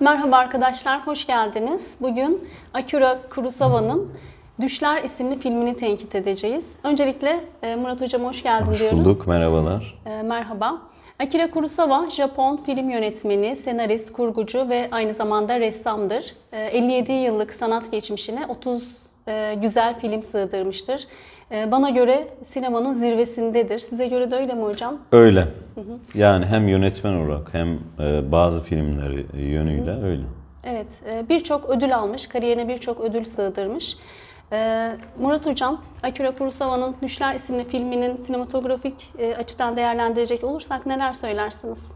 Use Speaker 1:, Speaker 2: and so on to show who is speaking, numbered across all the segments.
Speaker 1: Merhaba arkadaşlar, hoş geldiniz. Bugün Akira Kurosawa'nın Düşler isimli filmini tenkit edeceğiz. Öncelikle e, Murat Hocam hoş geldin hoş diyoruz. Hoş bulduk,
Speaker 2: merhabalar.
Speaker 1: E, merhaba. Akira Kurosawa, Japon film yönetmeni, senarist, kurgucu ve aynı zamanda ressamdır. 57 e, yıllık sanat geçmişine 30 güzel film sığdırmıştır. Ee, bana göre sinemanın zirvesindedir. Size göre de öyle mi hocam? Öyle.
Speaker 2: Hı hı. Yani hem yönetmen olarak hem e, bazı filmleri e, yönüyle hı. öyle.
Speaker 1: Evet, e, birçok ödül almış, kariyerine birçok ödül sığdırmış. Murat Hocam, Akira Kurosawa'nın Düşler isimli filminin sinematografik açıdan değerlendirecek olursak neler söylersiniz?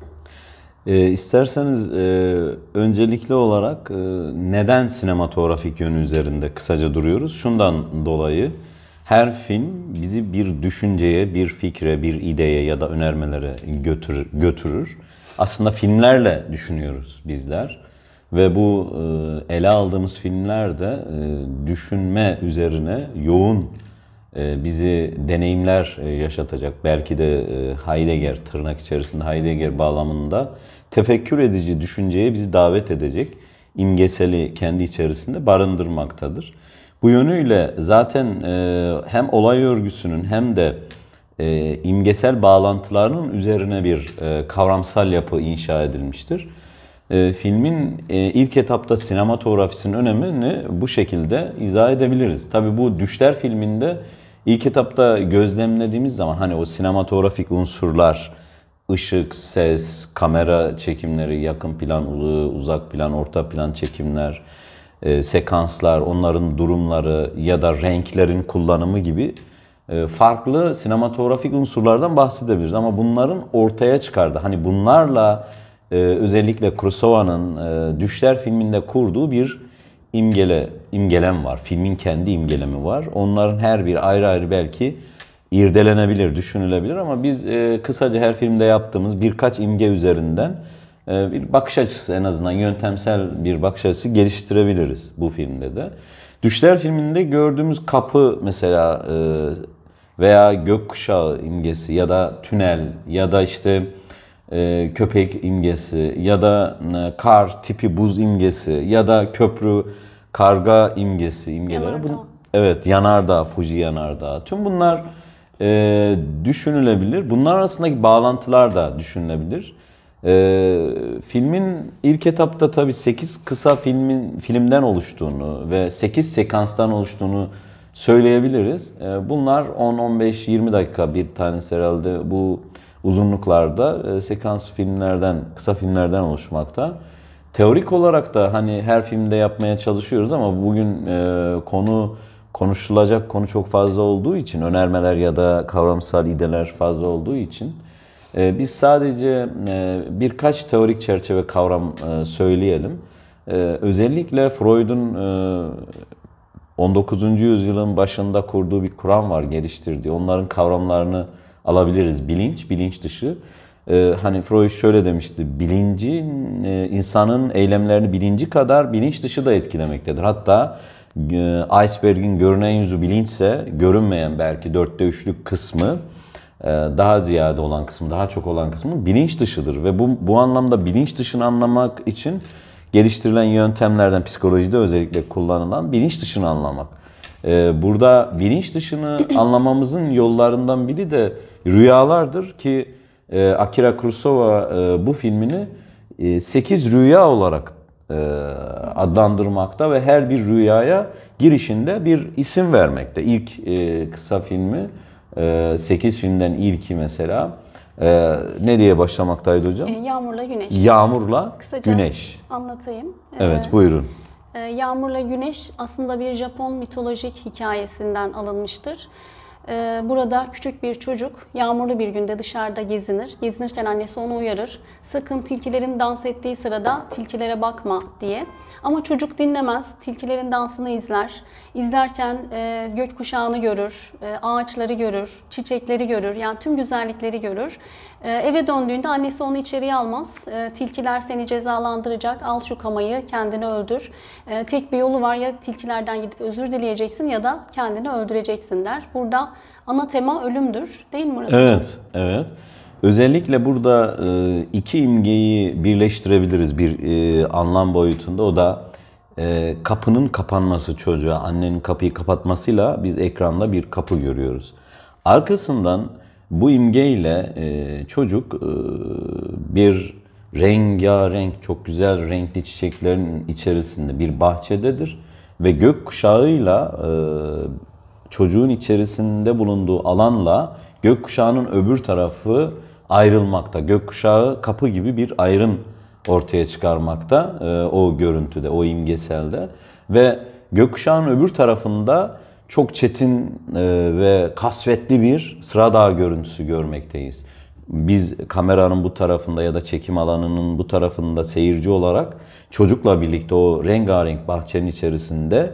Speaker 2: E, isterseniz e, öncelikli olarak e, neden sinematografik yönü üzerinde kısaca duruyoruz? Şundan dolayı her film bizi bir düşünceye, bir fikre, bir ideye ya da önermelere götürür. götürür. Aslında filmlerle düşünüyoruz bizler. Ve bu e, ele aldığımız filmler de e, düşünme üzerine yoğun e, bizi deneyimler yaşatacak. Belki de Heidegger tırnak içerisinde Heidegger bağlamında tefekkür edici düşünceye bizi davet edecek imgeseli kendi içerisinde barındırmaktadır. Bu yönüyle zaten e, hem olay örgüsünün hem de e, imgesel bağlantılarının üzerine bir e, kavramsal yapı inşa edilmiştir. E, filmin e, ilk etapta sinematografisinin önemini bu şekilde izah edebiliriz. Tabi bu Düşler filminde ilk etapta gözlemlediğimiz zaman hani o sinematografik unsurlar, ışık, ses, kamera çekimleri, yakın plan, uzak plan, orta plan çekimler, e, sekanslar, onların durumları ya da renklerin kullanımı gibi e, farklı sinematografik unsurlardan bahsedebiliriz. Ama bunların ortaya çıkardı. Hani bunlarla e, özellikle Kurosawa'nın e, Düşler filminde kurduğu bir imgele, imgelem var. Filmin kendi imgelemi var. Onların her bir ayrı ayrı belki irdelenebilir, düşünülebilir ama biz e, kısaca her filmde yaptığımız birkaç imge üzerinden ee, bir bakış açısı en azından yöntemsel bir bakış açısı geliştirebiliriz bu filmde de. Düşler filminde gördüğümüz kapı mesela e, veya gökkuşağı imgesi ya da tünel ya da işte e, köpek imgesi ya da e, kar tipi buz imgesi ya da köprü karga imgesi imgeleri. Bu, evet yanardağ, Fuji yanardağ. Tüm bunlar düşünülebilir. Bunlar arasındaki bağlantılar da düşünülebilir. Ee, filmin ilk etapta tabii 8 kısa filmin filmden oluştuğunu ve 8 sekanstan oluştuğunu söyleyebiliriz. Ee, bunlar 10 15 20 dakika bir tanesi herhalde bu uzunluklarda e, sekans filmlerden, kısa filmlerden oluşmakta. Teorik olarak da hani her filmde yapmaya çalışıyoruz ama bugün e, konu konuşulacak konu çok fazla olduğu için önermeler ya da kavramsal ideler fazla olduğu için ee, biz sadece e, birkaç teorik çerçeve kavram e, söyleyelim. Ee, özellikle Freud'un 19. E, yüzyılın başında kurduğu bir kuram var, geliştirdiği. Onların kavramlarını alabiliriz. Bilinç, bilinç dışı. Ee, hani Freud şöyle demişti, bilincin, insanın eylemlerini bilinci kadar bilinç dışı da etkilemektedir. Hatta iceberg'in görünen yüzü bilinçse, görünmeyen belki dörtte üçlük kısmı e, daha ziyade olan kısmı, daha çok olan kısmı bilinç dışıdır. Ve bu, bu anlamda bilinç dışını anlamak için geliştirilen yöntemlerden, psikolojide özellikle kullanılan bilinç dışını anlamak. E, burada bilinç dışını anlamamızın yollarından biri de rüyalardır ki e, Akira Kurosawa bu filmini 8 rüya olarak adlandırmakta ve her bir rüyaya girişinde bir isim vermekte. İlk kısa filmi 8 ee, filmden ilki mesela ee, ne diye başlamaktaydı hocam? Ee,
Speaker 1: yağmurla Güneş.
Speaker 2: Yağmurla Kısaca Güneş.
Speaker 1: anlatayım. evet ee, buyurun. E, yağmurla Güneş aslında bir Japon mitolojik hikayesinden alınmıştır. Ee, burada küçük bir çocuk yağmurlu bir günde dışarıda gezinir. Gezinirken annesi onu uyarır. Sakın tilkilerin dans ettiği sırada tilkilere bakma diye. Ama çocuk dinlemez. Tilkilerin dansını izler. İzlerken e, gökkuşağını görür, e, ağaçları görür, çiçekleri görür. Yani tüm güzellikleri görür. Ee, eve döndüğünde annesi onu içeriye almaz. Ee, tilkiler seni cezalandıracak. Al şu kamayı, kendini öldür. Ee, tek bir yolu var ya tilkilerden gidip özür dileyeceksin ya da kendini öldüreceksin der. Burada ana tema ölümdür. Değil mi Murat Evet,
Speaker 2: evet. Özellikle burada e, iki imgeyi birleştirebiliriz bir e, anlam boyutunda. O da e, kapının kapanması çocuğa, annenin kapıyı kapatmasıyla biz ekranda bir kapı görüyoruz. Arkasından bu imgeyle e, çocuk e, bir rengarenk, çok güzel renkli çiçeklerin içerisinde bir bahçededir. Ve gökkuşağıyla e, çocuğun içerisinde bulunduğu alanla gökkuşağı'nın öbür tarafı ayrılmakta. gökkuşağı kapı gibi bir ayrım ortaya çıkarmakta e, o görüntüde, o imgeselde. Ve gökkuşağının öbür tarafında çok çetin e, ve kasvetli bir sıra dağı görüntüsü görmekteyiz. Biz kameranın bu tarafında ya da çekim alanının bu tarafında seyirci olarak çocukla birlikte o rengarenk bahçenin içerisinde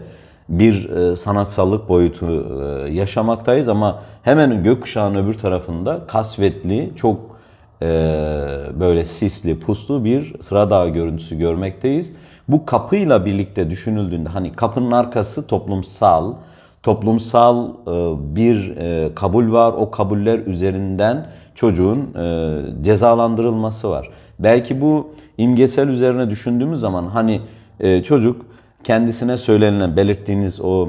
Speaker 2: bir e, sanatsallık boyutu e, yaşamaktayız ama hemen gökkuşağın öbür tarafında kasvetli, çok böyle sisli, puslu bir sıra dağı görüntüsü görmekteyiz. Bu kapıyla birlikte düşünüldüğünde hani kapının arkası toplumsal, toplumsal e, bir e, kabul var. O kabuller üzerinden çocuğun e, cezalandırılması var. Belki bu imgesel üzerine düşündüğümüz zaman hani çocuk kendisine söylenilen belirttiğiniz o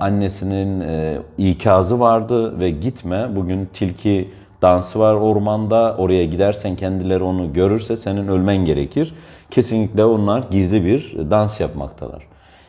Speaker 2: annesinin ikazı vardı ve gitme bugün tilki dansı var ormanda. Oraya gidersen kendileri onu görürse senin ölmen gerekir. Kesinlikle onlar gizli bir dans yapmaktalar.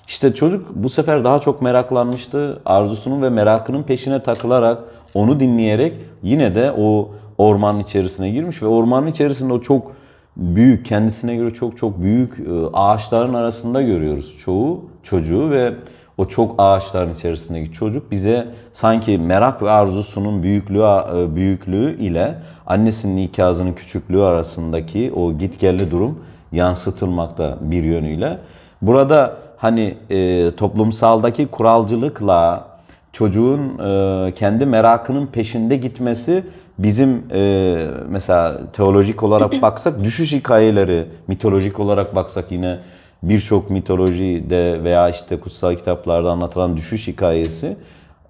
Speaker 2: İşte çocuk bu sefer daha çok meraklanmıştı. Arzusunun ve merakının peşine takılarak, onu dinleyerek yine de o ormanın içerisine girmiş ve ormanın içerisinde o çok büyük, kendisine göre çok çok büyük e, ağaçların arasında görüyoruz çoğu çocuğu ve o çok ağaçların içerisindeki çocuk bize sanki merak ve arzusunun büyüklüğü e, büyüklüğü ile annesinin ikazının küçüklüğü arasındaki o gitgelli durum yansıtılmakta bir yönüyle. Burada hani e, toplumsaldaki kuralcılıkla çocuğun e, kendi merakının peşinde gitmesi bizim e, mesela teolojik olarak baksak düşüş hikayeleri, mitolojik olarak baksak yine birçok mitolojide veya işte kutsal kitaplarda anlatılan düşüş hikayesi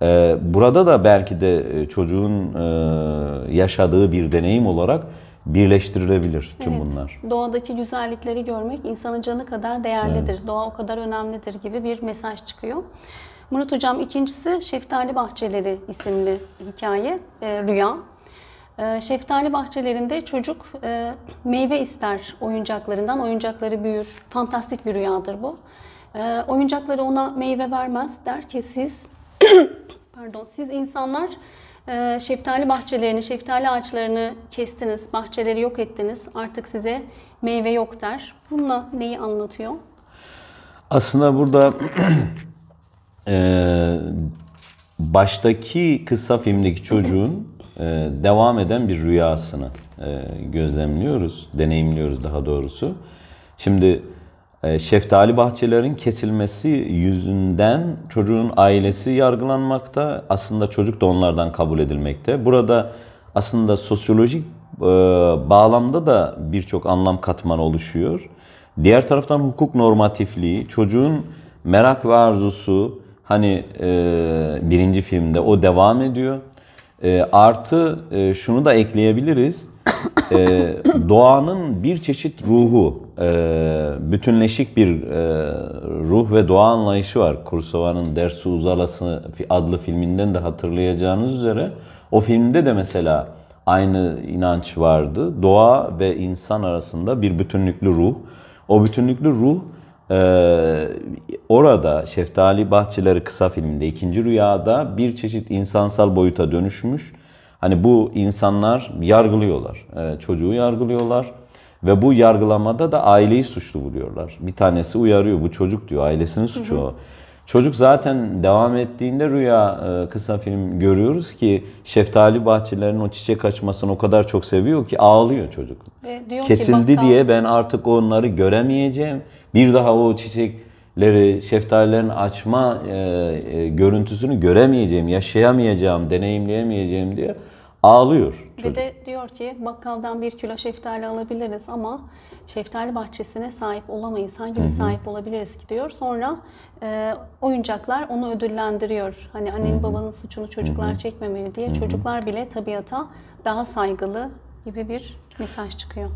Speaker 2: e, burada da belki de e, çocuğun e, yaşadığı bir deneyim olarak birleştirilebilir tüm evet, bunlar.
Speaker 1: Doğadaki güzellikleri görmek insanın canı kadar değerlidir. Evet. Doğa o kadar önemlidir gibi bir mesaj çıkıyor. Murat Hocam ikincisi Şeftali Bahçeleri isimli hikaye, e, rüya. E, şeftali bahçelerinde çocuk e, meyve ister oyuncaklarından, oyuncakları büyür. Fantastik bir rüyadır bu. E, oyuncakları ona meyve vermez der ki siz, pardon siz insanlar ee, şeftali bahçelerini, şeftali ağaçlarını kestiniz, bahçeleri yok ettiniz. Artık size meyve yok der. Bununla neyi anlatıyor?
Speaker 2: Aslında burada e, baştaki kısa filmdeki çocuğun e, devam eden bir rüyasını e, gözlemliyoruz, deneyimliyoruz daha doğrusu. Şimdi ee, şeftali bahçelerin kesilmesi yüzünden çocuğun ailesi yargılanmakta. Aslında çocuk da onlardan kabul edilmekte. Burada aslında sosyolojik e, bağlamda da birçok anlam katmanı oluşuyor. Diğer taraftan hukuk normatifliği, çocuğun merak ve arzusu hani e, birinci filmde o devam ediyor. E, artı şunu da ekleyebiliriz e, doğanın bir çeşit ruhu, e, bütünleşik bir e, ruh ve doğa anlayışı var. Kursova'nın Dersu Uzalası adlı filminden de hatırlayacağınız üzere o filmde de mesela aynı inanç vardı. Doğa ve insan arasında bir bütünlüklü ruh. O bütünlüklü ruh ee, orada Şeftali Bahçeleri kısa filminde ikinci rüyada bir çeşit insansal boyuta dönüşmüş Hani bu insanlar yargılıyorlar. Ee, çocuğu yargılıyorlar. Ve bu yargılamada da aileyi suçlu buluyorlar. Bir tanesi uyarıyor bu çocuk diyor ailesinin suçu o. Çocuk zaten devam ettiğinde rüya e, kısa film görüyoruz ki şeftali bahçelerinin o çiçek açmasını o kadar çok seviyor ki ağlıyor çocuk. Ve diyor Kesildi ki, diye ben artık onları göremeyeceğim. Bir daha o çiçek leri, şeftalilerin açma e, e, görüntüsünü göremeyeceğim, yaşayamayacağım, deneyimleyemeyeceğim diye ağlıyor çocuk. Ve de
Speaker 1: diyor ki bakkaldan bir kilo şeftali alabiliriz ama şeftali bahçesine sahip olamayız. Hangi bir sahip olabiliriz ki diyor. Sonra e, oyuncaklar onu ödüllendiriyor. Hani annenin babanın suçunu çocuklar çekmemeli diye çocuklar bile tabiata daha saygılı gibi bir mesaj çıkıyor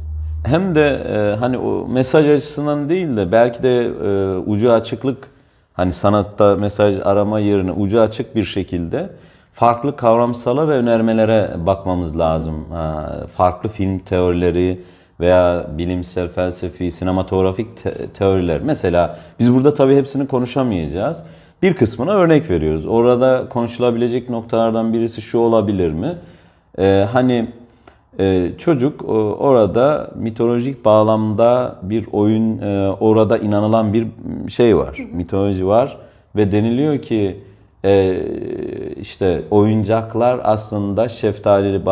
Speaker 2: hem de e, hani o mesaj açısından değil de belki de e, ucu açıklık hani sanatta mesaj arama yerine ucu açık bir şekilde farklı kavramsala ve önermelere bakmamız lazım. Ha, farklı film teorileri veya bilimsel, felsefi, sinematografik te- teoriler. Mesela biz burada tabii hepsini konuşamayacağız. Bir kısmına örnek veriyoruz. Orada konuşulabilecek noktalardan birisi şu olabilir mi? Ee, hani ee, çocuk e, orada mitolojik bağlamda bir oyun, e, orada inanılan bir şey var, mitoloji var ve deniliyor ki e, işte oyuncaklar aslında şeftalili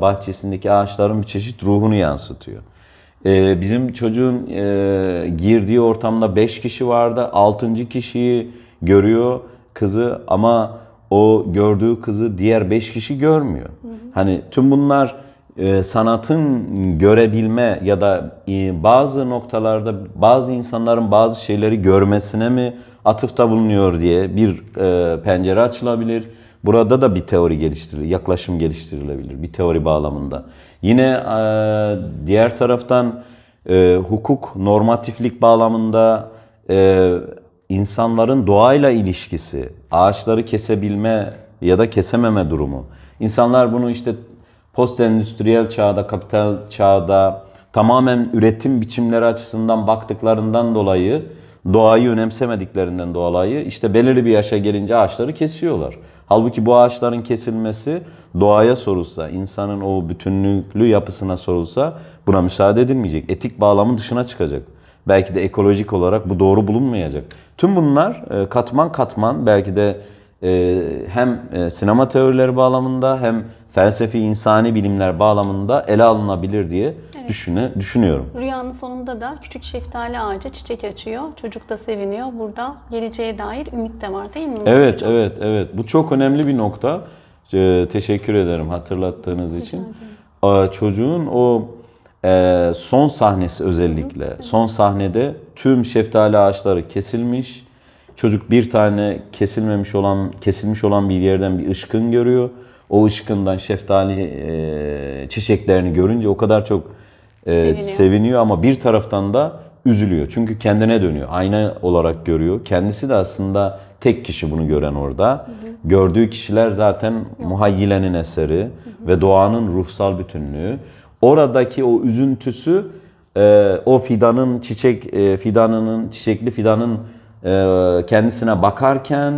Speaker 2: bahçesindeki ağaçların bir çeşit ruhunu yansıtıyor. Bizim çocuğun girdiği ortamda 5 kişi vardı, 6. kişiyi görüyor kızı ama o gördüğü kızı diğer 5 kişi görmüyor. Hani tüm bunlar e, sanatın görebilme ya da e, bazı noktalarda bazı insanların bazı şeyleri görmesine mi atıfta bulunuyor diye bir e, pencere açılabilir. Burada da bir teori geliştirilir, yaklaşım geliştirilebilir bir teori bağlamında. Yine diğer taraftan hukuk, normatiflik bağlamında insanların doğayla ilişkisi, ağaçları kesebilme ya da kesememe durumu. İnsanlar bunu işte Post endüstriyel çağda, kapital çağda tamamen üretim biçimleri açısından baktıklarından dolayı doğayı önemsemediklerinden dolayı işte belirli bir yaşa gelince ağaçları kesiyorlar. Halbuki bu ağaçların kesilmesi doğaya sorulsa, insanın o bütünlüklü yapısına sorulsa buna müsaade edilmeyecek. Etik bağlamın dışına çıkacak. Belki de ekolojik olarak bu doğru bulunmayacak. Tüm bunlar e, katman katman belki de e, hem e, sinema teorileri bağlamında hem felsefi insani bilimler bağlamında ele alınabilir diye evet. düşüne, düşünüyorum.
Speaker 1: Rüyanın sonunda da küçük şeftali ağacı çiçek açıyor. Çocuk da seviniyor. Burada geleceğe dair ümit de var değil mi? Evet, Hocam?
Speaker 2: evet, evet. Bu çok önemli bir nokta. Ee, teşekkür ederim hatırlattığınız için. Ee, çocuğun o e, son sahnesi özellikle. Hı hı. Son sahnede tüm şeftali ağaçları kesilmiş. Çocuk bir tane kesilmemiş olan, kesilmiş olan bir yerden bir ışkın görüyor o ışkından şeftali e, çiçeklerini görünce o kadar çok e, seviniyor. seviniyor ama bir taraftan da üzülüyor. Çünkü kendine dönüyor. Ayna olarak görüyor. Kendisi de aslında tek kişi bunu gören orada. Hı hı. Gördüğü kişiler zaten hı. muhayyilenin eseri hı hı. ve doğanın ruhsal bütünlüğü. Oradaki o üzüntüsü e, o fidanın çiçek e, fidanının çiçekli fidanın e, kendisine bakarken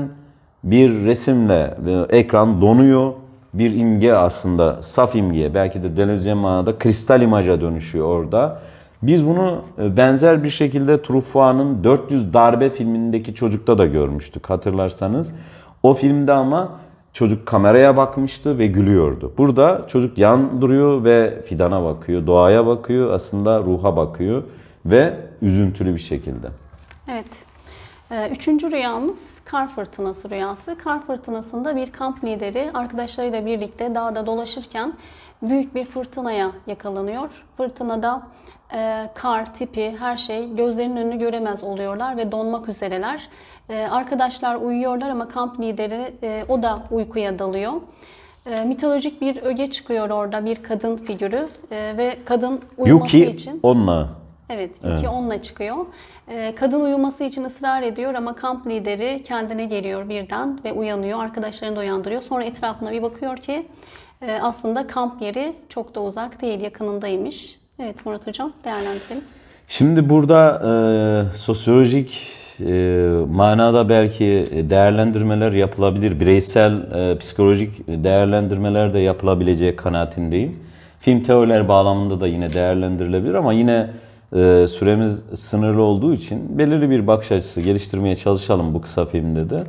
Speaker 2: bir resimle e, ekran donuyor bir imge aslında saf imgeye belki de Deleuze'ye manada kristal imaja dönüşüyor orada. Biz bunu e, benzer bir şekilde Truffaut'un 400 darbe filmindeki çocukta da görmüştük hatırlarsanız. O filmde ama çocuk kameraya bakmıştı ve gülüyordu. Burada çocuk yan duruyor ve fidana bakıyor, doğaya bakıyor, aslında ruha bakıyor ve üzüntülü bir şekilde.
Speaker 1: Evet. Ee, üçüncü rüyamız kar fırtınası rüyası. Kar fırtınasında bir kamp lideri arkadaşlarıyla birlikte dağda dolaşırken büyük bir fırtınaya yakalanıyor. Fırtınada e, kar tipi her şey gözlerinin önünü göremez oluyorlar ve donmak üzereler. E, arkadaşlar uyuyorlar ama kamp lideri e, o da uykuya dalıyor. E, mitolojik bir öge çıkıyor orada bir kadın figürü e, ve kadın uyuması Yuki için.
Speaker 2: Onna.
Speaker 1: Evet, evet. ki onunla çıkıyor. Ee, kadın uyuması için ısrar ediyor ama kamp lideri kendine geliyor birden ve uyanıyor. Arkadaşlarını da uyandırıyor. Sonra etrafına bir bakıyor ki e, aslında kamp yeri çok da uzak değil, yakınındaymış. Evet Murat Hocam, değerlendirelim.
Speaker 2: Şimdi burada e, sosyolojik e, manada belki değerlendirmeler yapılabilir. Bireysel e, psikolojik değerlendirmeler de yapılabileceği kanaatindeyim. Film teoriler bağlamında da yine değerlendirilebilir ama yine e, süremiz sınırlı olduğu için belirli bir bakış açısı geliştirmeye çalışalım bu kısa filmde de.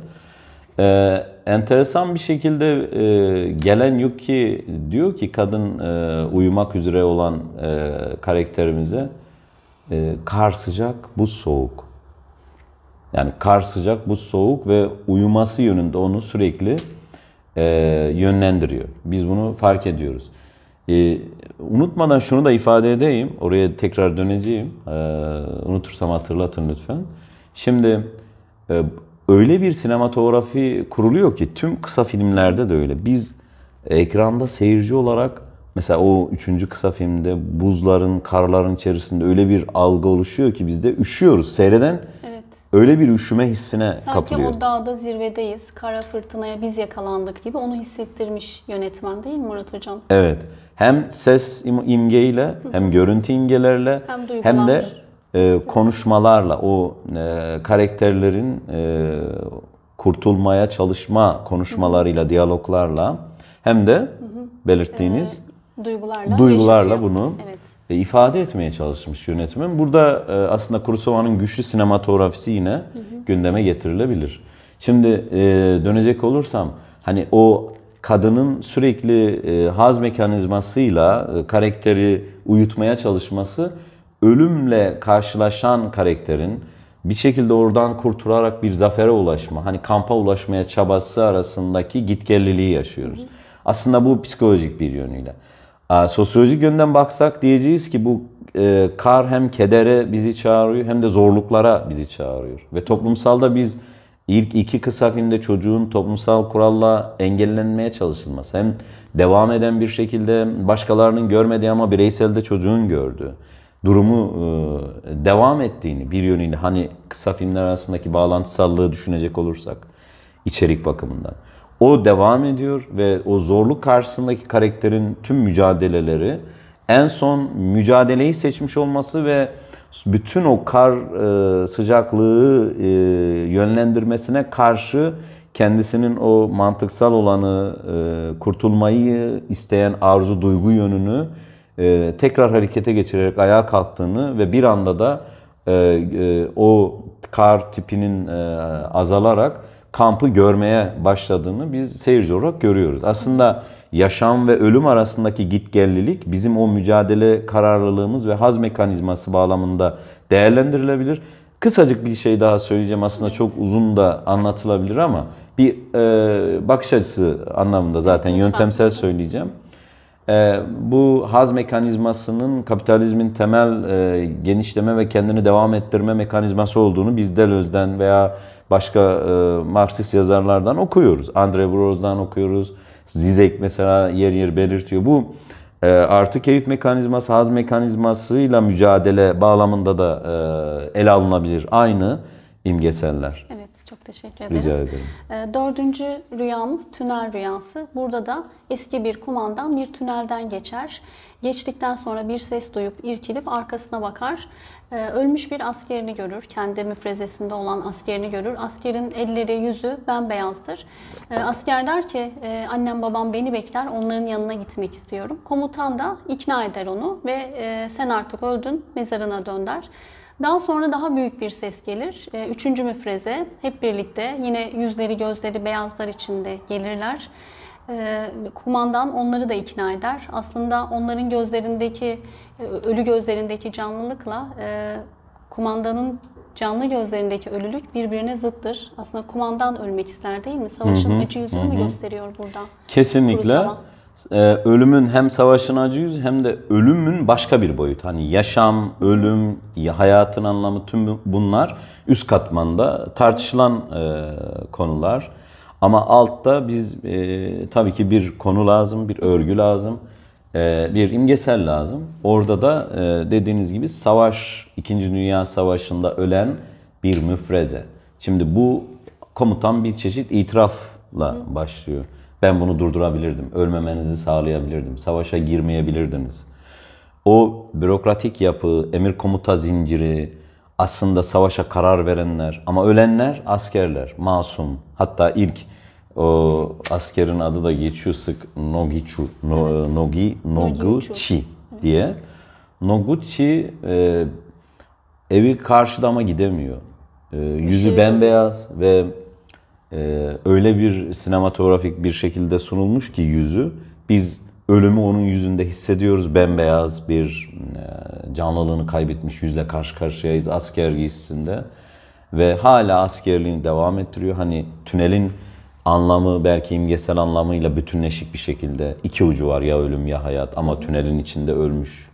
Speaker 2: E, enteresan bir şekilde e, gelen Yuki diyor ki kadın e, uyumak üzere olan e, karakterimize e, kar sıcak, buz soğuk. Yani kar sıcak, buz soğuk ve uyuması yönünde onu sürekli e, yönlendiriyor. Biz bunu fark ediyoruz. E, unutmadan şunu da ifade edeyim. Oraya tekrar döneceğim. E, unutursam hatırlatın lütfen. Şimdi e, öyle bir sinematografi kuruluyor ki tüm kısa filmlerde de öyle. Biz ekranda seyirci olarak mesela o üçüncü kısa filmde buzların, karların içerisinde öyle bir algı oluşuyor ki biz de üşüyoruz. Seyreden öyle bir üşüme hissine Sanki kapılıyor. Sanki o
Speaker 1: dağda zirvedeyiz, kara fırtınaya biz yakalandık gibi onu hissettirmiş yönetmen değil mi Murat Hocam?
Speaker 2: Evet. Hem ses imgeyle, hem görüntü imgelerle, hem, hem de e, konuşmalarla o e, karakterlerin e, kurtulmaya çalışma konuşmalarıyla, diyaloglarla hem de belirttiğiniz ee,
Speaker 1: duygularla, duygularla bunu
Speaker 2: evet. E, ifade etmeye çalışmış yönetmen. Burada e, aslında Kurosawa'nın güçlü sinematografisi yine hı hı. gündeme getirilebilir. Şimdi e, dönecek olursam hani o kadının sürekli haz mekanizmasıyla karakteri uyutmaya çalışması ölümle karşılaşan karakterin bir şekilde oradan kurtularak bir zafere ulaşma, hani kampa ulaşmaya çabası arasındaki gitgelliliği yaşıyoruz. Hı hı. Aslında bu psikolojik bir yönüyle. Ee, sosyolojik yönden baksak diyeceğiz ki bu e, kar hem kedere bizi çağırıyor hem de zorluklara bizi çağırıyor. Ve toplumsalda biz ilk iki kısa filmde çocuğun toplumsal kuralla engellenmeye çalışılması. Hem devam eden bir şekilde başkalarının görmediği ama bireyselde çocuğun gördüğü durumu e, devam ettiğini bir yönüyle hani kısa filmler arasındaki bağlantısallığı düşünecek olursak içerik bakımından. O devam ediyor ve o zorluk karşısındaki karakterin tüm mücadeleleri en son mücadeleyi seçmiş olması ve bütün o kar e, sıcaklığı e, yönlendirmesine karşı kendisinin o mantıksal olanı, e, kurtulmayı isteyen arzu duygu yönünü e, tekrar harekete geçirerek ayağa kalktığını ve bir anda da e, e, o kar tipinin e, azalarak kampı görmeye başladığını biz seyirci olarak görüyoruz. Aslında yaşam ve ölüm arasındaki gitgellilik bizim o mücadele kararlılığımız ve haz mekanizması bağlamında değerlendirilebilir. Kısacık bir şey daha söyleyeceğim. Aslında çok uzun da anlatılabilir ama bir e, bakış açısı anlamında zaten yöntemsel söyleyeceğim. E, bu haz mekanizmasının kapitalizmin temel e, genişleme ve kendini devam ettirme mekanizması olduğunu biz Deleuze'den veya başka e, Marksist yazarlardan okuyoruz. Andre Bros'dan okuyoruz. Zizek mesela yer yer belirtiyor. Bu e, artı keyif mekanizması, haz mekanizmasıyla mücadele bağlamında da e, ele alınabilir. Aynı imgeseller.
Speaker 1: Çok teşekkür ederiz. Rica ederim. Ee, dördüncü rüyamız tünel rüyası. Burada da eski bir kumandan bir tünelden geçer. Geçtikten sonra bir ses duyup irkilip arkasına bakar. Ee, ölmüş bir askerini görür. Kendi müfrezesinde olan askerini görür. Askerin elleri, yüzü bembeyazdır. Ee, asker der ki annem babam beni bekler onların yanına gitmek istiyorum. Komutan da ikna eder onu ve sen artık öldün mezarına dön der. Daha sonra daha büyük bir ses gelir. Ee, üçüncü müfreze hep birlikte yine yüzleri gözleri beyazlar içinde gelirler. Ee, kumandan onları da ikna eder. Aslında onların gözlerindeki, e, ölü gözlerindeki canlılıkla e, kumandanın canlı gözlerindeki ölülük birbirine zıttır. Aslında kumandan ölmek ister değil mi? Savaşın hı hı, acı yüzünü hı. mü gösteriyor burada? Kesinlikle. Kurusama
Speaker 2: e, ölümün hem savaşın acı hem de ölümün başka bir boyut. Hani yaşam, ölüm, hayatın anlamı tüm bunlar üst katmanda tartışılan e, konular. Ama altta biz e, tabii ki bir konu lazım, bir örgü lazım, e, bir imgesel lazım. Orada da e, dediğiniz gibi savaş, İkinci Dünya Savaşı'nda ölen bir müfreze. Şimdi bu komutan bir çeşit itirafla başlıyor. Ben bunu durdurabilirdim. Ölmemenizi sağlayabilirdim. Savaşa girmeyebilirdiniz. O bürokratik yapı, emir komuta zinciri, aslında savaşa karar verenler ama ölenler askerler, masum. Hatta ilk o askerin adı da geçiyor sık Nogichu, no, evet. Nogi, Noguchi diye. Noguchi e, evi karşılama gidemiyor. E, yüzü şey... bembeyaz ve ee, öyle bir sinematografik bir şekilde sunulmuş ki yüzü biz ölümü onun yüzünde hissediyoruz. Bembeyaz bir e, canlılığını kaybetmiş yüzle karşı karşıyayız asker giysisinde. Ve hala askerliğini devam ettiriyor. Hani tünelin anlamı belki imgesel anlamıyla bütünleşik bir şekilde iki ucu var ya ölüm ya hayat ama tünelin içinde ölmüş.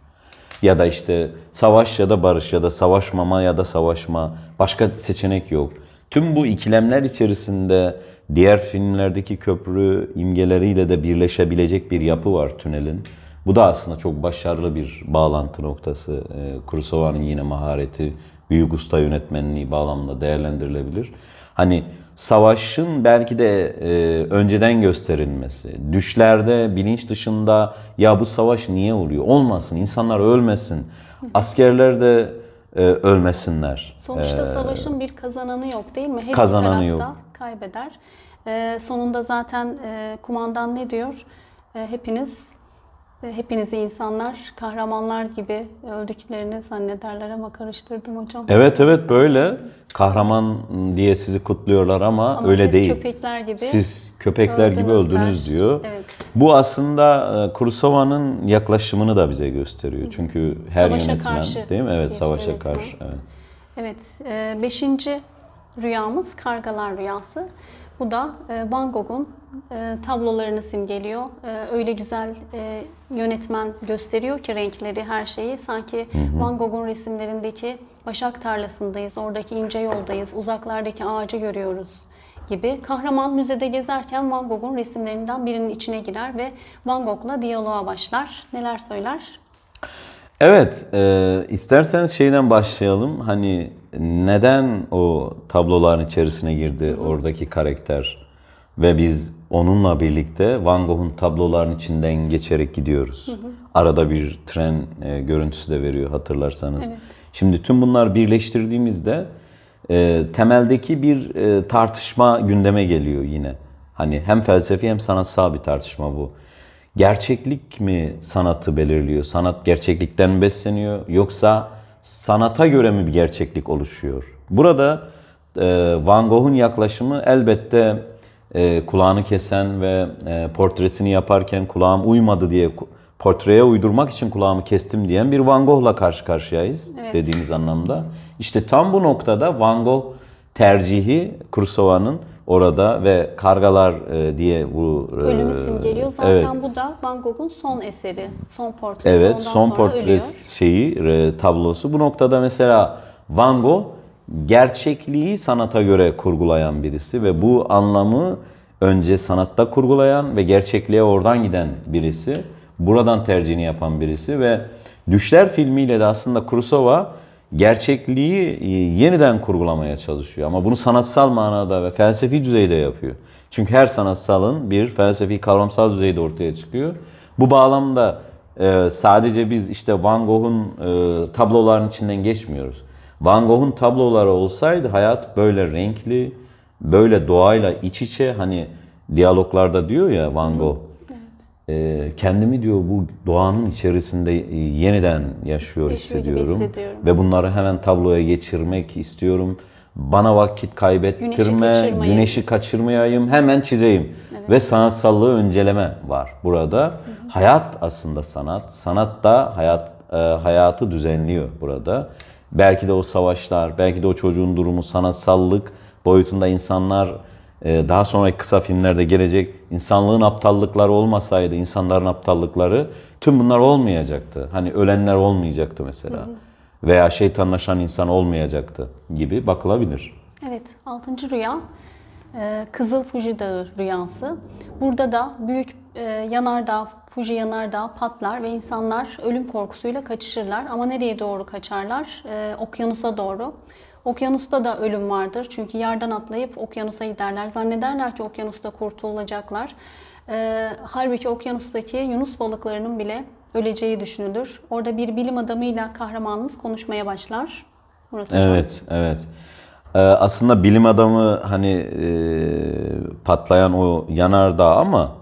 Speaker 2: Ya da işte savaş ya da barış ya da savaşmama ya da savaşma başka seçenek yok. Tüm bu ikilemler içerisinde diğer filmlerdeki köprü imgeleriyle de birleşebilecek bir yapı var tünelin. Bu da aslında çok başarılı bir bağlantı noktası. Ee, Kurosawa'nın yine mahareti, büyük usta yönetmenliği bağlamında değerlendirilebilir. Hani savaşın belki de e, önceden gösterilmesi, düşlerde, bilinç dışında ya bu savaş niye oluyor? Olmasın, insanlar ölmesin. Askerler de e, ölmesinler. Sonuçta ee, savaşın
Speaker 1: bir kazananı yok değil mi? Her kazananı iki tarafta yok. kaybeder. E, sonunda zaten e, kumandan ne diyor? E, hepiniz e, hepinizi insanlar, kahramanlar gibi öldüklerini zannederler ama karıştırdım hocam. Evet evet
Speaker 2: böyle kahraman diye sizi kutluyorlar ama, ama öyle siz değil. köpekler gibi. Siz köpekler öldünüz gibi öldünüz der. diyor. Evet. Bu aslında e, Kurosawa'nın yaklaşımını da bize gösteriyor. Çünkü her savaşa yönetmen karşı değil mi? Evet, savaşa yönetmen. karşı. Evet.
Speaker 1: Evet, e, beşinci rüyamız kargalar rüyası. Bu da e, Van Gogh'un e, tablolarını simgeliyor. E, öyle güzel yönetmen gösteriyor ki renkleri, her şeyi. Sanki Van Gogh'un resimlerindeki Başak tarlasındayız, oradaki ince yoldayız, uzaklardaki ağacı görüyoruz gibi. Kahraman müzede gezerken Van Gogh'un resimlerinden birinin içine girer ve Van Gogh'la diyaloğa başlar. Neler söyler?
Speaker 2: Evet, e, isterseniz şeyden başlayalım. Hani neden o tabloların içerisine girdi oradaki karakter ve biz onunla birlikte Van Gogh'un tabloların içinden geçerek gidiyoruz. Hı hı. Arada bir tren e, görüntüsü de veriyor hatırlarsanız. Evet. Şimdi tüm bunlar birleştirdiğimizde e, temeldeki bir e, tartışma gündeme geliyor yine. Hani hem felsefi hem sanatsal bir tartışma bu. Gerçeklik mi sanatı belirliyor? Sanat gerçeklikten besleniyor yoksa sanata göre mi bir gerçeklik oluşuyor? Burada e, Van Gogh'un yaklaşımı elbette e, kulağını kesen ve e, portresini yaparken kulağım uymadı diye portreye uydurmak için kulağımı kestim diyen bir Van Gogh'la karşı karşıyayız evet. dediğiniz anlamda. İşte tam bu noktada Van Gogh tercihi Kursova'nın orada ve kargalar e, diye bu e, ölümü simgeliyor. Zaten evet.
Speaker 1: bu da Van Gogh'un son eseri, son portresi. Evet, Ondan son sonra portre ölüyor.
Speaker 2: şeyi e, tablosu. Bu noktada mesela Van Gogh gerçekliği sanata göre kurgulayan birisi ve bu anlamı önce sanatta kurgulayan ve gerçekliğe oradan giden birisi. Buradan tercihini yapan birisi ve Düşler filmiyle de aslında Kurosawa gerçekliği e, yeniden kurgulamaya çalışıyor. Ama bunu sanatsal manada ve felsefi düzeyde yapıyor. Çünkü her sanatsalın bir felsefi kavramsal düzeyde ortaya çıkıyor. Bu bağlamda e, sadece biz işte Van Gogh'un e, tabloların içinden geçmiyoruz. Van Gogh'un tabloları olsaydı hayat böyle renkli, böyle doğayla iç içe hani diyaloglarda diyor ya Van Gogh. Ee, kendimi diyor bu doğanın içerisinde e, yeniden yaşıyor hissediyorum. hissediyorum. Ve bunları hemen tabloya geçirmek istiyorum. Bana vakit kaybettirme, Güneşi kaçırmayayım. güneşi kaçırmayayım, hemen çizeyim. Evet. Ve sanatsallığı önceleme var burada. Hayat aslında sanat. Sanat da hayat e, hayatı düzenliyor burada. Belki de o savaşlar, belki de o çocuğun durumu, sanatsallık boyutunda insanlar ee, daha sonra kısa filmlerde gelecek insanlığın aptallıkları olmasaydı, insanların aptallıkları tüm bunlar olmayacaktı. Hani ölenler olmayacaktı mesela. Hı hı. Veya şeytanlaşan insan olmayacaktı gibi bakılabilir.
Speaker 1: Evet, 6. rüya ee, Kızıl Fuji Dağı rüyası. Burada da büyük e, yanardağ, Fuji yanardağ patlar ve insanlar ölüm korkusuyla kaçışırlar. Ama nereye doğru kaçarlar? Ee, okyanusa doğru. Okyanusta da ölüm vardır. Çünkü yerden atlayıp okyanusa giderler. Zannederler ki okyanusta kurtulacaklar. E, halbuki okyanustaki yunus balıklarının bile öleceği düşünülür. Orada bir bilim adamıyla kahramanımız konuşmaya başlar. Murat Hocam. Evet,
Speaker 2: evet. Ee, aslında bilim adamı hani e, patlayan o yanardağ ama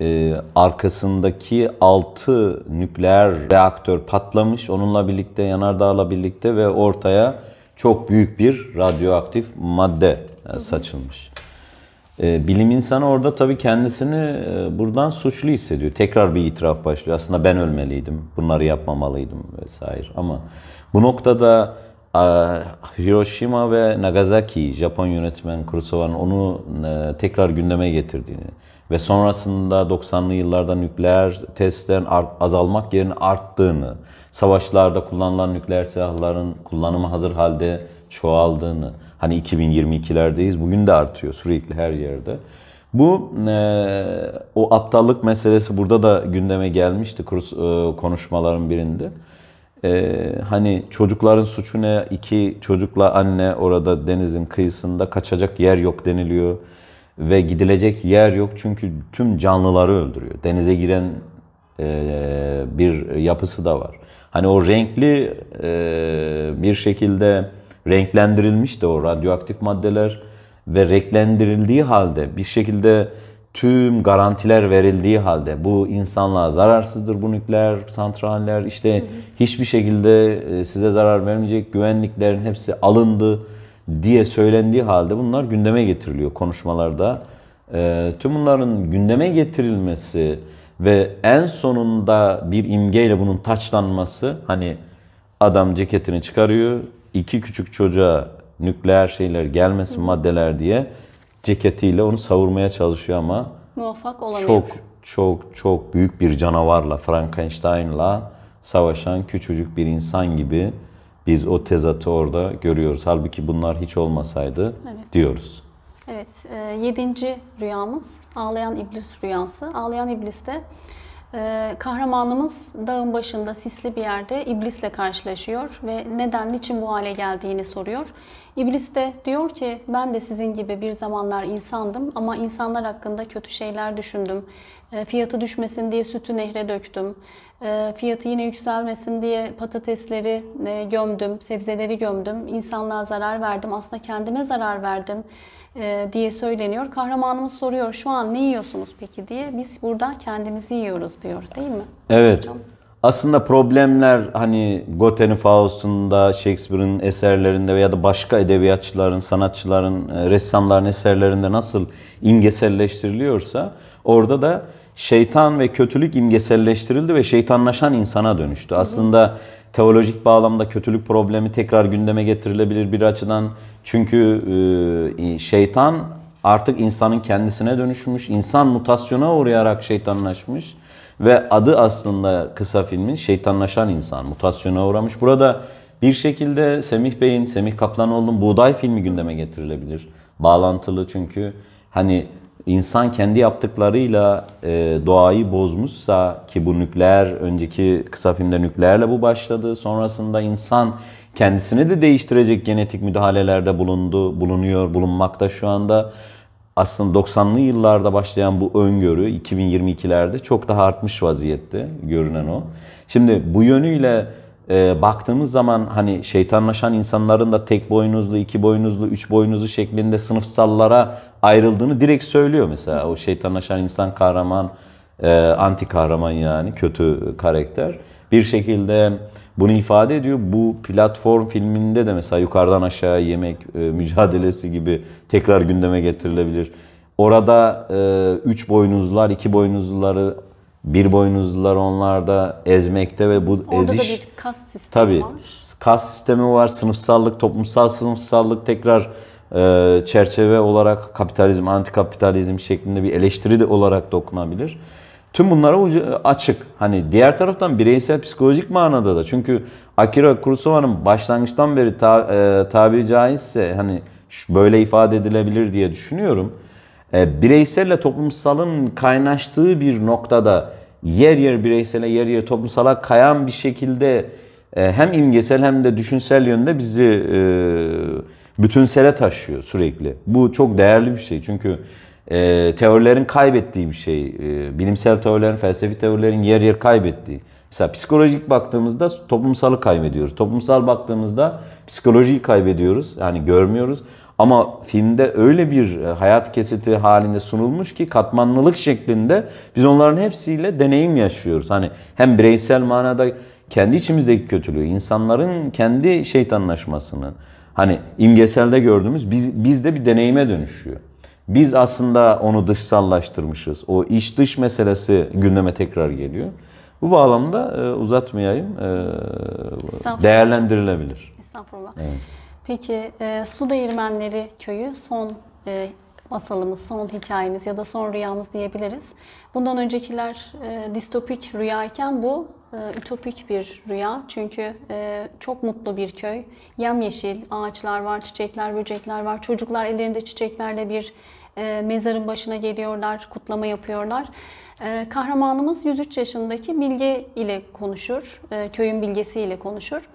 Speaker 2: e, arkasındaki 6 nükleer reaktör patlamış. Onunla birlikte yanardağla birlikte ve ortaya çok büyük bir radyoaktif madde e, saçılmış. E, bilim insanı orada tabii kendisini e, buradan suçlu hissediyor. Tekrar bir itiraf başlıyor. Aslında ben ölmeliydim, bunları yapmamalıydım vesaire. Ama bu noktada Hiroshima ve Nagasaki, Japon yönetmen Kurosawa'nın onu tekrar gündeme getirdiğini, ve sonrasında 90'lı yıllarda nükleer testlerin azalmak yerine arttığını, savaşlarda kullanılan nükleer silahların kullanımı hazır halde çoğaldığını, hani 2022'lerdeyiz bugün de artıyor sürekli her yerde. Bu e, o aptallık meselesi burada da gündeme gelmişti kurs, e, konuşmaların birinde. E, hani çocukların suçu ne? İki çocukla anne orada denizin kıyısında kaçacak yer yok deniliyor ve gidilecek yer yok çünkü tüm canlıları öldürüyor. Denize giren e, bir yapısı da var. Hani o renkli e, bir şekilde renklendirilmiş de o radyoaktif maddeler ve renklendirildiği halde bir şekilde tüm garantiler verildiği halde bu insanlığa zararsızdır bu nükleer santraller işte hiçbir şekilde e, size zarar vermeyecek güvenliklerin hepsi alındı diye söylendiği halde bunlar gündeme getiriliyor konuşmalarda. E, tüm bunların gündeme getirilmesi ve en sonunda bir imgeyle bunun taçlanması hani adam ceketini çıkarıyor iki küçük çocuğa nükleer şeyler gelmesin maddeler diye ceketiyle onu savurmaya çalışıyor ama
Speaker 1: muvaffak olamıyor. Çok
Speaker 2: çok çok büyük bir canavarla Frankenstein'la savaşan küçücük bir insan gibi biz o tezatı orada görüyoruz. Halbuki bunlar hiç olmasaydı evet. diyoruz.
Speaker 1: Evet, e, yedinci rüyamız ağlayan iblis rüyası. Ağlayan ibliste ee, kahramanımız dağın başında sisli bir yerde iblisle karşılaşıyor ve neden, niçin bu hale geldiğini soruyor. İblis de diyor ki ben de sizin gibi bir zamanlar insandım ama insanlar hakkında kötü şeyler düşündüm. Ee, fiyatı düşmesin diye sütü nehre döktüm. Ee, fiyatı yine yükselmesin diye patatesleri e, gömdüm, sebzeleri gömdüm. İnsanlığa zarar verdim, aslında kendime zarar verdim. E, diye söyleniyor. Kahramanımız soruyor şu an ne yiyorsunuz peki diye. Biz burada kendimizi yiyoruz diyor değil mi? Evet.
Speaker 2: Aslında problemler hani Goethe'nin Faust'unda, Shakespeare'in eserlerinde veya da başka edebiyatçıların, sanatçıların, e, ressamların eserlerinde nasıl imgeselleştiriliyorsa orada da şeytan ve kötülük imgeselleştirildi ve şeytanlaşan insana dönüştü. Aslında teolojik bağlamda kötülük problemi tekrar gündeme getirilebilir bir açıdan. Çünkü e, şeytan artık insanın kendisine dönüşmüş. insan mutasyona uğrayarak şeytanlaşmış. Ve adı aslında kısa filmin Şeytanlaşan insan, Mutasyona uğramış. Burada bir şekilde Semih Bey'in, Semih Kaplanoğlu'nun Buğday filmi gündeme getirilebilir. Bağlantılı çünkü hani insan kendi yaptıklarıyla e, doğayı bozmuşsa ki bu nükleer önceki kısa filmde nükleerle bu başladı. Sonrasında insan kendisini de değiştirecek genetik müdahalelerde bulundu, bulunuyor, bulunmakta şu anda. Aslında 90'lı yıllarda başlayan bu öngörü 2022'lerde çok daha artmış vaziyette görünen o. Şimdi bu yönüyle e, baktığımız zaman hani şeytanlaşan insanların da tek boynuzlu, iki boynuzlu, üç boynuzlu şeklinde sınıfsallara ayrıldığını direkt söylüyor mesela. O şeytanlaşan insan kahraman, e, anti kahraman yani kötü karakter. Bir şekilde bunu ifade ediyor. Bu platform filminde de mesela yukarıdan aşağı yemek e, mücadelesi gibi tekrar gündeme getirilebilir. Orada e, üç boynuzlular, iki boynuzluları bir boynuzlular onlarda ezmekte ve bu Orada eziş... Orada da bir kas sistemi tabii, var. Kas sistemi var, sınıfsallık, toplumsal sınıfsallık tekrar e, çerçeve olarak kapitalizm, antikapitalizm şeklinde bir eleştiri de olarak dokunabilir. Tüm bunlara açık. Hani diğer taraftan bireysel psikolojik manada da çünkü Akira Kurosawa'nın başlangıçtan beri ta, e, tabiri caizse hani böyle ifade edilebilir diye düşünüyorum e, bireyselle toplumsalın kaynaştığı bir noktada yer yer bireysele yer yer toplumsala kayan bir şekilde e, hem imgesel hem de düşünsel yönde bizi e, bütünsele taşıyor sürekli. Bu çok değerli bir şey çünkü teorilerin kaybettiği bir şey. Bilimsel teorilerin, felsefi teorilerin yer yer kaybettiği. Mesela psikolojik baktığımızda toplumsalı kaybediyoruz. Toplumsal baktığımızda psikolojiyi kaybediyoruz. Yani görmüyoruz. Ama filmde öyle bir e, hayat kesiti halinde sunulmuş ki katmanlılık şeklinde biz onların hepsiyle deneyim yaşıyoruz. Hani hem bireysel manada kendi içimizdeki kötülüğü, insanların kendi şeytanlaşmasını hani imgeselde gördüğümüz biz, bizde bir deneyime dönüşüyor. Biz aslında onu dışsallaştırmışız. O iç dış meselesi gündeme tekrar geliyor. Bu bağlamda e, uzatmayayım. E, değerlendirilebilir.
Speaker 1: Estağfurullah. Evet. Peki e, Su Değirmenleri Köyü son e, masalımız, son hikayemiz ya da son rüyamız diyebiliriz. Bundan öncekiler e, distopik rüyayken bu e, ütopik bir rüya. Çünkü e, çok mutlu bir köy. Yemyeşil, ağaçlar var, çiçekler, böcekler var. Çocuklar ellerinde çiçeklerle bir e, mezarın başına geliyorlar, kutlama yapıyorlar. E, kahramanımız 103 yaşındaki Bilge ile konuşur, e, köyün bilgesi ile konuşur.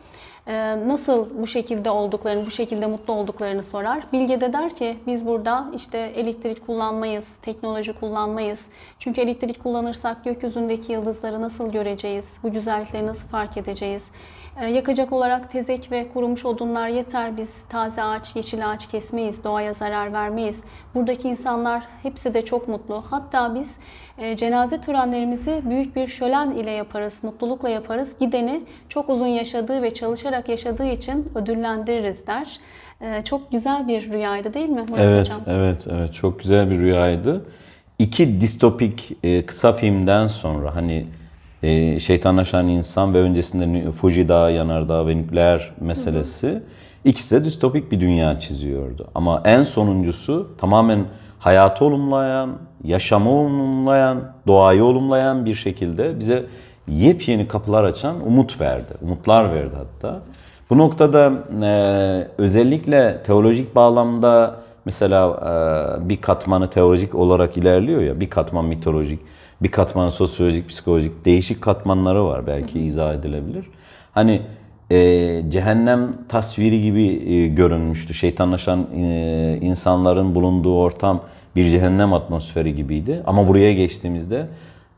Speaker 1: Ee, nasıl bu şekilde olduklarını, bu şekilde mutlu olduklarını sorar. Bilge de der ki biz burada işte elektrik kullanmayız, teknoloji kullanmayız. Çünkü elektrik kullanırsak gökyüzündeki yıldızları nasıl göreceğiz, bu güzellikleri nasıl fark edeceğiz? Ee, yakacak olarak tezek ve kurumuş odunlar yeter. Biz taze ağaç, yeşil ağaç kesmeyiz, doğaya zarar vermeyiz. Buradaki insanlar hepsi de çok mutlu. Hatta biz e, cenaze törenlerimizi büyük bir şölen ile yaparız, mutlulukla yaparız. Gideni çok uzun yaşadığı ve çalışarak yaşadığı için ödüllendiririz der. Ee, çok güzel bir rüyaydı değil mi Murat evet, Hocam?
Speaker 2: Evet, evet. Çok güzel bir rüyaydı. İki distopik e, kısa filmden sonra hani e, şeytanlaşan insan ve öncesinde Fuji Yanardağ ve nükleer meselesi. ikisi de distopik bir dünya çiziyordu. Ama en sonuncusu tamamen hayatı olumlayan, yaşamı olumlayan, doğayı olumlayan bir şekilde bize yepyeni kapılar açan umut verdi. Umutlar verdi hatta. Bu noktada e, özellikle teolojik bağlamda mesela e, bir katmanı teolojik olarak ilerliyor ya, bir katman mitolojik bir katman sosyolojik, psikolojik değişik katmanları var belki izah edilebilir. Hani e, cehennem tasviri gibi e, görünmüştü. Şeytanlaşan e, insanların bulunduğu ortam bir cehennem atmosferi gibiydi. Ama buraya geçtiğimizde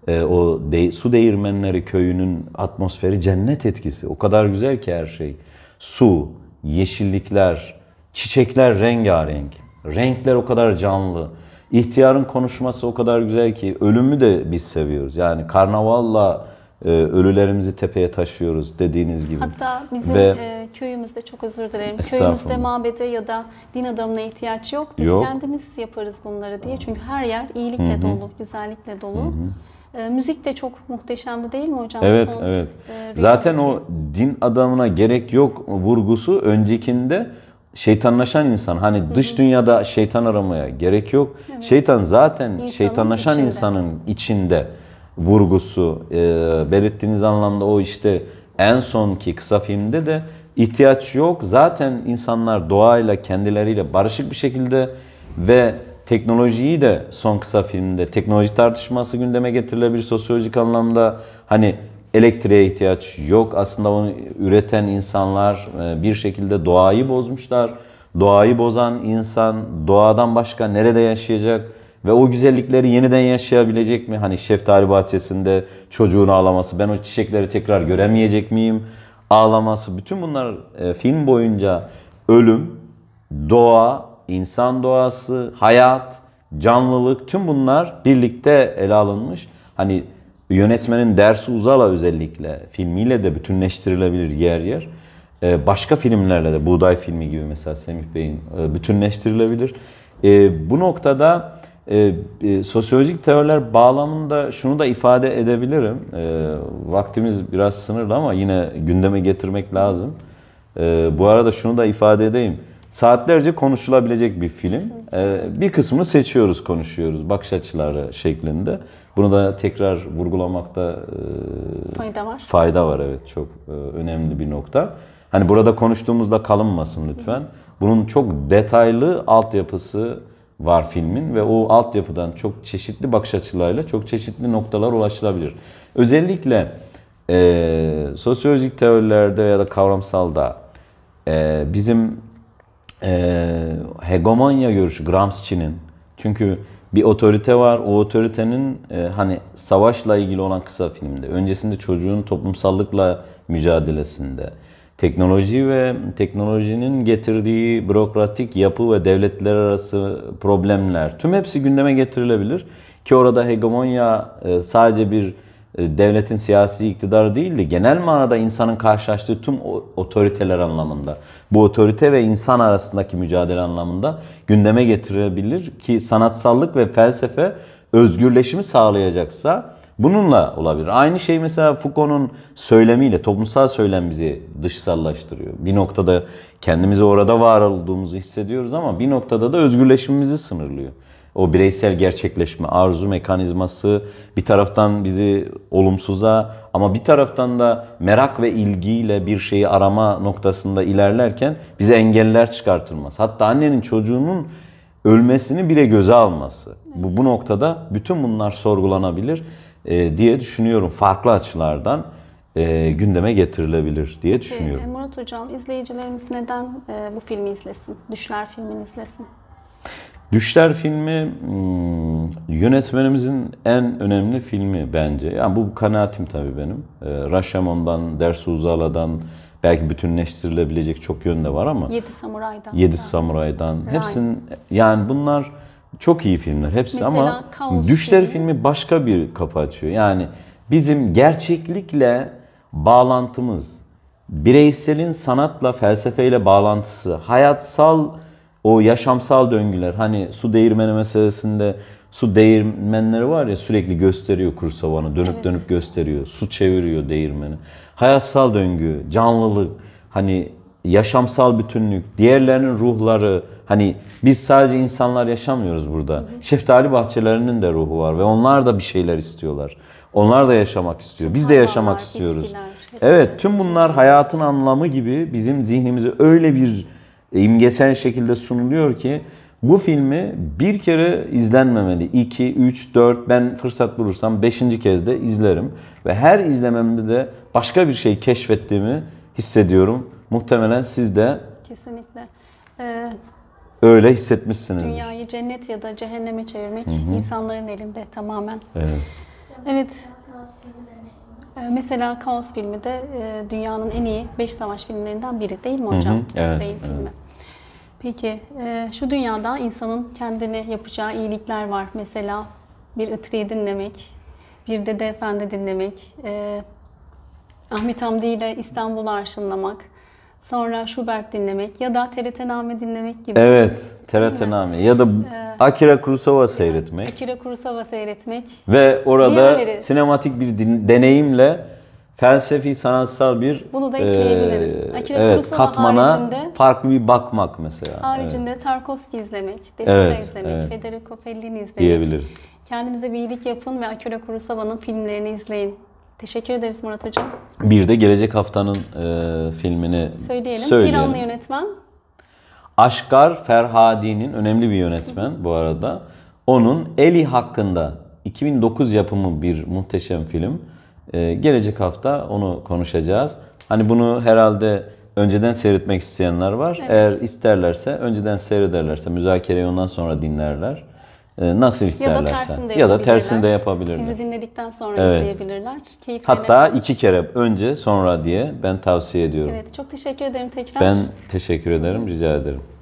Speaker 2: e, o de, su değirmenleri köyünün atmosferi cennet etkisi. O kadar güzel ki her şey. Su, yeşillikler, çiçekler rengarenk. Renkler o kadar canlı. İhtiyar'ın konuşması o kadar güzel ki ölümü de biz seviyoruz. Yani karnavalla e, ölülerimizi tepeye taşıyoruz dediğiniz gibi. Hatta bizim Ve,
Speaker 1: e, köyümüzde çok özür dilerim. Köyümüzde mabede ya da din adamına ihtiyaç yok. Biz yok. kendimiz yaparız bunları diye. Çünkü her yer iyilikle Hı-hı. dolu, güzellikle dolu.
Speaker 2: Hı-hı.
Speaker 1: E, müzik de çok muhteşemdi değil mi hocam? Evet, Son, evet. E, Zaten o
Speaker 2: din adamına gerek yok vurgusu öncekinde şeytanlaşan insan hani Hı-hı. dış dünyada şeytan aramaya gerek yok. Evet. Şeytan zaten İnsanın şeytanlaşan içinde. insanın içinde vurgusu e, belirttiğiniz anlamda o işte en sonki kısa filmde de ihtiyaç yok. Zaten insanlar doğayla kendileriyle barışık bir şekilde ve teknolojiyi de son kısa filmde teknoloji tartışması gündeme getirilebilir sosyolojik anlamda hani elektriğe ihtiyaç yok. Aslında onu üreten insanlar e, bir şekilde doğayı bozmuşlar. Doğayı bozan insan doğadan başka nerede yaşayacak? Ve o güzellikleri yeniden yaşayabilecek mi? Hani şeftali bahçesinde çocuğunu ağlaması, ben o çiçekleri tekrar göremeyecek miyim? Ağlaması, bütün bunlar e, film boyunca ölüm, doğa, insan doğası, hayat, canlılık tüm bunlar birlikte ele alınmış. Hani yönetmenin Dersi Uzal'a özellikle filmiyle de bütünleştirilebilir yer yer. Ee, başka filmlerle de Buğday filmi gibi mesela Semih Bey'in e, bütünleştirilebilir. Ee, bu noktada e, e, sosyolojik teoriler bağlamında şunu da ifade edebilirim. Ee, vaktimiz biraz sınırlı ama yine gündeme getirmek lazım. Bu arada şunu da ifade edeyim. Saatlerce konuşulabilecek bir film. Bir kısmını seçiyoruz, konuşuyoruz. Bakış açıları şeklinde. Bunu da tekrar vurgulamakta e, fayda var. Fayda var evet çok e, önemli bir nokta. Hani burada konuştuğumuzda kalınmasın lütfen. Bunun çok detaylı altyapısı var filmin ve o altyapıdan çok çeşitli bakış açılarıyla çok çeşitli noktalar ulaşılabilir. Özellikle e, sosyolojik teorilerde ya da kavramsalda e, bizim e, hegemonya görüşü Gramsci'nin çünkü bir otorite var. O otoritenin e, hani savaşla ilgili olan kısa filmde, öncesinde çocuğun toplumsallıkla mücadelesinde, teknoloji ve teknolojinin getirdiği bürokratik yapı ve devletler arası problemler tüm hepsi gündeme getirilebilir ki orada hegemonya e, sadece bir e, devletin siyasi iktidarı değildi. Genel manada insanın karşılaştığı tüm otoriteler anlamında, bu otorite ve insan arasındaki mücadele anlamında gündeme getirebilir ki sanatsallık ve felsefe özgürleşimi sağlayacaksa bununla olabilir. Aynı şey mesela Foucault'un söylemiyle, toplumsal söylem bizi dışsallaştırıyor. Bir noktada kendimizi orada var olduğumuzu hissediyoruz ama bir noktada da özgürleşimimizi sınırlıyor o bireysel gerçekleşme, arzu mekanizması bir taraftan bizi olumsuza ama bir taraftan da merak ve ilgiyle bir şeyi arama noktasında ilerlerken bize engeller çıkartılmaz. Hatta annenin çocuğunun ölmesini bile göze alması. Bu, bu noktada bütün bunlar sorgulanabilir e, diye düşünüyorum. Farklı açılardan e, gündeme getirilebilir diye Peki, düşünüyorum.
Speaker 1: Murat Hocam izleyicilerimiz neden e, bu filmi izlesin? Düşler filmini izlesin.
Speaker 2: Düşler filmi hmm, yönetmenimizin en önemli filmi bence. Yani bu kanaatim tabii benim. Ee, Rashomon'dan, Dersu Dersuzala'dan belki bütünleştirilebilecek çok yönde var ama.
Speaker 1: Yedi Samuray'dan. Yedi
Speaker 2: Samuray'dan. Ray. Hepsinin yani bunlar çok iyi filmler hepsi Mesela ama Kaos Düşler filmi. filmi başka bir kapı açıyor. Yani bizim gerçeklikle bağlantımız, bireyselin sanatla, felsefeyle bağlantısı, hayatsal o yaşamsal döngüler hani su değirmeni meselesinde su değirmenleri var ya sürekli gösteriyor kursavanı dönüp evet. dönüp gösteriyor. Su çeviriyor değirmeni. Hayatsal döngü, canlılık, hani yaşamsal bütünlük, diğerlerinin ruhları hani biz sadece insanlar yaşamıyoruz burada. Hı hı. Şeftali bahçelerinin de ruhu var ve onlar da bir şeyler istiyorlar. Onlar da yaşamak istiyor. Biz de yaşamak istiyoruz. Evet, tüm bunlar hayatın anlamı gibi bizim zihnimizi öyle bir imgesel şekilde sunuluyor ki bu filmi bir kere izlenmemeli. 2, 3, 4 ben fırsat bulursam 5. kez de izlerim. Ve her izlememde de başka bir şey keşfettiğimi hissediyorum. Muhtemelen siz de
Speaker 1: Kesinlikle. Ee,
Speaker 2: öyle hissetmişsiniz.
Speaker 1: Dünyayı cennet ya da cehenneme çevirmek Hı-hı. insanların elinde tamamen. Evet. Evet. Ee, Mesela Kaos filmi de e, dünyanın en iyi 5 savaş filmlerinden biri değil mi hocam? Hı hı, evet, Rain evet. filmi. Peki e, şu dünyada insanın kendine yapacağı iyilikler var. Mesela bir Itri'yi dinlemek, bir Dede Efendi dinlemek, e, Ahmet Hamdi ile İstanbul'u arşınlamak, sonra Schubert dinlemek ya da TRT-name dinlemek gibi. Evet,
Speaker 2: TRT-name ya da ee, Akira Kurosawa seyretmek.
Speaker 1: Akira Kurosawa seyretmek.
Speaker 2: Ve orada Diğerleri. sinematik bir deneyimle felsefi, sanatsal bir Bunu da ekleyebiliriz. E, Akira evet, katmana haricinde, farklı bir bakmak mesela. Haricinde
Speaker 1: evet. Tarkovski izlemek, Desilva evet, izlemek, evet. Federico Fellini izlemek. Diyebiliriz. Kendinize bir iyilik yapın ve Akira Kurosawa'nın filmlerini izleyin. Teşekkür ederiz Murat Hocam.
Speaker 2: Bir de gelecek haftanın e, filmini söyleyelim. söyleyelim. İranlı yönetmen. Aşkar Ferhadi'nin önemli bir yönetmen bu arada. Onun Eli hakkında 2009 yapımı bir muhteşem film. Ee, gelecek hafta onu konuşacağız. Hani bunu herhalde önceden seyretmek isteyenler var. Evet. Eğer isterlerse önceden seyrederlerse müzakereyi ondan sonra dinlerler. Ee, nasıl isterlerse. Ya da tersinde ya da tersini yapabilirler. Bizi
Speaker 1: dinledikten sonra evet. izleyebilirler. Keyifle Hatta iki
Speaker 2: kere önce sonra diye ben tavsiye ediyorum.
Speaker 1: Evet çok teşekkür ederim tekrar. Ben
Speaker 2: teşekkür ederim rica ederim.